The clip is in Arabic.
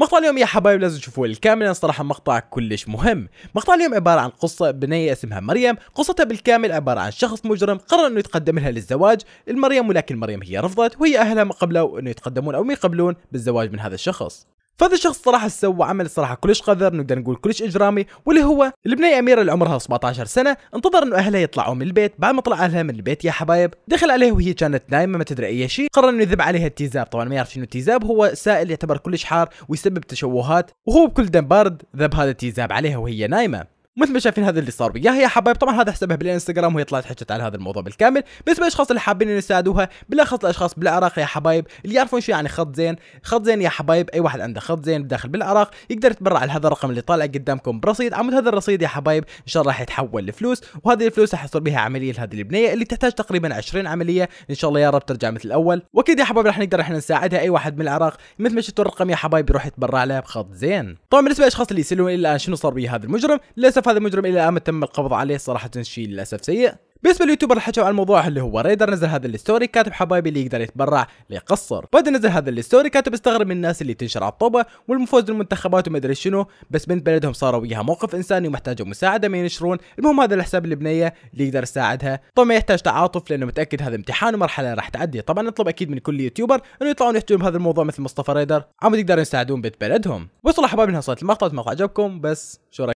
مقطع اليوم يا حبايب لازم تشوفوه الكامل لان صراحه مقطع كلش مهم مقطع اليوم عباره عن قصه بنيه اسمها مريم قصتها بالكامل عباره عن شخص مجرم قرر انه يتقدم لها للزواج المريم ولكن مريم هي رفضت وهي اهلها ما قبلوا انه يتقدمون او ما يقبلون بالزواج من هذا الشخص فهذا الشخص صراحه سوى عمل صراحه كلش قذر نقدر نقول كلش اجرامي واللي هو البنيه اميره اللي عمرها 17 سنه انتظر انه اهلها يطلعوا من البيت بعد ما طلع اهلها من البيت يا حبايب دخل عليها وهي كانت نايمه ما تدري اي شيء قرر انه يذب عليها التيزاب طبعا ما يعرف شنو التيزاب هو سائل يعتبر كلش حار ويسبب تشوهات وهو بكل دم بارد ذب هذا التيزاب عليها وهي نايمه مثل ما شايفين هذا اللي صار وياها يا حبايب طبعا هذا حسبها بالانستغرام وهي طلعت حكت على هذا الموضوع بالكامل بالنسبه للاشخاص اللي حابين يساعدوها بالاخص الاشخاص بالعراق يا حبايب اللي يعرفون شو يعني خط زين خط زين يا حبايب اي واحد عنده خط زين داخل بالعراق يقدر يتبرع على هذا الرقم اللي طالع قدامكم برصيد عمود هذا الرصيد يا حبايب ان شاء الله راح يتحول لفلوس وهذه الفلوس راح يصير بها عمليه لهذه البنيه اللي تحتاج تقريبا 20 عمليه ان شاء الله يا رب ترجع مثل الاول واكيد يا حبايب راح نقدر احنا نساعدها اي واحد من العراق مثل ما شفتوا الرقم يا حبايب يروح يتبرع له بخط زين طبعا بالنسبه للاشخاص اللي يسالون الان شنو صار ويا هذا المجرم للاسف للاسف هذا المجرم الى الان تم القبض عليه صراحه شيء للاسف سيء بالنسبه لليوتيوبر اللي حكوا عن الموضوع اللي هو ريدر نزل هذا الستوري كاتب حبايبي اللي يقدر يتبرع ليقصر بعد نزل هذا الستوري كاتب استغرب من الناس اللي تنشر على الطوبه والمفوز بالمنتخبات وما ادري شنو بس بنت بلدهم صاروا وياها موقف انساني ومحتاجه مساعده ما ينشرون المهم هذا الحساب البنيه اللي يقدر يساعدها طبعا ما يحتاج تعاطف لانه متاكد هذا امتحان ومرحله راح تعدي طبعا نطلب اكيد من كل يوتيوبر انه يطلعون يحكون بهذا الموضوع مثل مصطفى ريدر عم يقدروا يساعدون بنت بلدهم وصلوا حبايبي صارت المقطع ما عجبكم بس شو